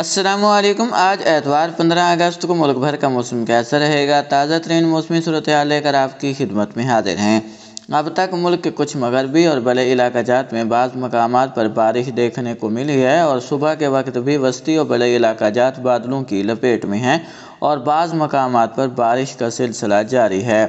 असलम आज एतवार 15 अगस्त को मुल्क भर का मौसम कैसा रहेगा ताज़ा तरीन मौसमी सूरत लेकर आपकी खिदमत में हाजिर हैं अब तक मुल्क के कुछ मगरबी और बड़े इलाका जात में बाज़ मकाम पर बारिश देखने को मिली है और सुबह के वक्त भी वस्ती और बड़े इलाका जात बादलों की लपेट में हैं और बाज़ मकाम पर बारिश का सिलसिला जारी है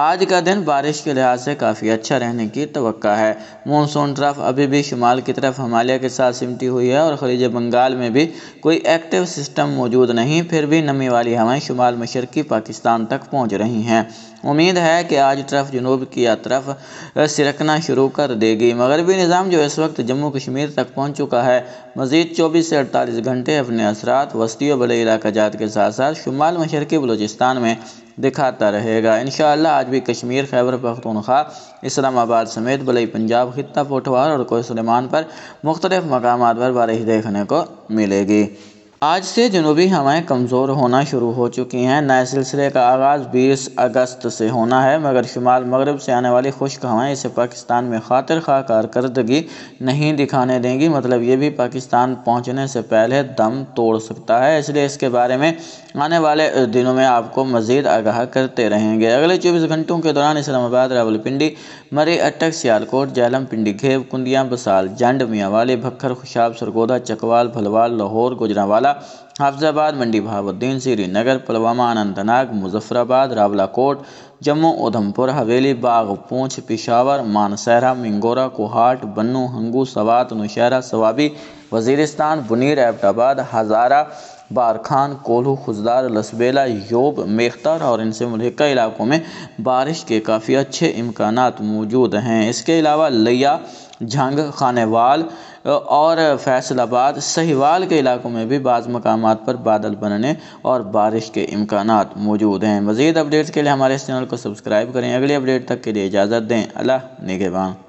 आज का दिन बारिश के लिहाज से काफ़ी अच्छा रहने की तो है मानसून ट्रफ अभी भी शुमाल की तरफ हमालिया के साथ सिमटी हुई है और खलीज बंगाल में भी कोई एक्टिव सिस्टम मौजूद नहीं फिर भी नमी वाली हवाएं शुमाल मशरकी पाकिस्तान तक पहुंच रही हैं उम्मीद है कि आज ट्रफ जनूब की तरफ सिरकना शुरू कर देगी मगरबी निज़ाम जो इस वक्त जम्मू कश्मीर तक पहुँच चुका है मज़ीद चौबीस से अड़तालीस घंटे अपने असरा वस्ती और इलाका जात के साथ साथ शुमाल मशरक़ी बलोचिस्तान में दिखाता रहेगा इन आज भी कश्मीर खैबर पख्तनख्वा इस्लामाबाद समेत बलई पंजाब खत्ता पोठवार और कोसलमान पर मुख्तलिफ़ मकाम पर बारिश देखने को मिलेगी आज से जनूबी हवाएं कमज़ोर होना शुरू हो चुकी हैं नए सिलसिले का आगाज़ 20 अगस्त से होना है मगर शुमाल मगरब से आने वाली खुश्क हवाएं इसे पाकिस्तान में खातिर खा कारदगी नहीं दिखाने देंगी मतलब ये भी पाकिस्तान पहुंचने से पहले दम तोड़ सकता है इसलिए इसके बारे में आने वाले दिनों में आपको मज़ीद आगाह करते रहेंगे अगले चौबीस घंटों के दौरान इस्लामाबाद रावलपिंडी मरी अटक सियालकोट जैलम पिंडी घेव कुंदियाँ बसाल जंड वाली भक्खर खुशाब सरगोदा चकवाल भलवाल लाहौर गुजरावाला हाफजाबाद मंडी बहाबुद्दीन श्रीनगर पुलवामा अनंतनाग मुजफ्फराबाद रावलाकोट जम्मू उधमपुर हवेली बाग पूंछ पिशावर मानसहरा मिंगोरा कोहाट बन्नू हंगू सवात नौशहरा सवाबी वजीरिस्तान बुनीर एबटाबाद हज़ारा बार खान कोल्हू खुजदार लसबेला योब मेख्तार और इनसे मुलहक इलाकों में बारिश के काफ़ी अच्छे इम्कान मौजूद हैं इसके अलावा लिया झंग खानवाल और फैसलाबाद सहीवाल के इलाकों में भी बाज़ मकाम पर बादल बनने और बारिश के इम्कान मौजूद हैं मज़ीद अपडेट्स के लिए हमारे इस चैनल को सब्सक्राइब करें अगली अपडेट तक के लिए इजाज़त दें अल्लाह निगेबान